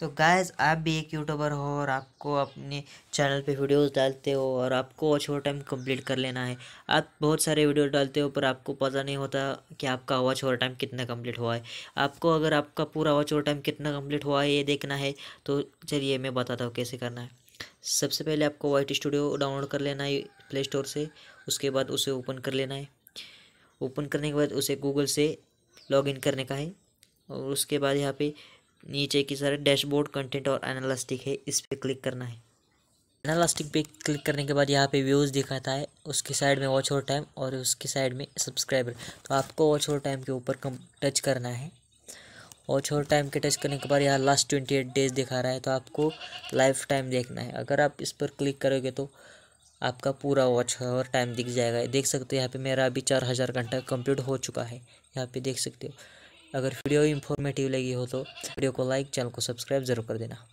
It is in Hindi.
तो गायज आप भी एक यूट्यूबर हो और आपको अपने चैनल पे वीडियोस डालते हो और आपको शो टाइम कंप्लीट कर लेना है आप बहुत सारे वीडियो डालते हो पर आपको पता नहीं होता कि आपका वॉच ओवर टाइम कितना कंप्लीट हुआ है आपको अगर आपका पूरा वॉच ओवर टाइम कितना कंप्लीट हुआ है ये देखना है तो चलिए मैं बताता हूँ कैसे करना है सबसे पहले आपको वाइट स्टूडियो डाउनलोड कर लेना है प्ले स्टोर से उसके बाद उसे ओपन कर लेना है ओपन करने के बाद उसे गूगल से लॉग करने का है और उसके बाद यहाँ पर नीचे की सारे डैशबोर्ड कंटेंट और एनालिस्टिक है इस पर क्लिक करना है एनालिस्टिक पे क्लिक करने के बाद यहाँ पे व्यूज़ दिखाता है उसके साइड में वॉच और टाइम और उसके साइड में सब्सक्राइबर तो आपको वॉच और टाइम के ऊपर कम टच करना है वॉच और टाइम के टच करने के बाद यहाँ लास्ट ट्वेंटी एट डेज दिखा रहा है तो आपको लाइफ टाइम देखना है अगर आप इस पर क्लिक करोगे तो आपका पूरा वॉच और टाइम दिख जाएगा देख सकते हो यहाँ पर मेरा अभी चार हज़ार घंटा कंप्लीट हो चुका है यहाँ पर देख सकते हो अगर वीडियो इन्फॉर्मेटिव लगी हो तो वीडियो को लाइक चैनल को सब्सक्राइब ज़रूर कर देना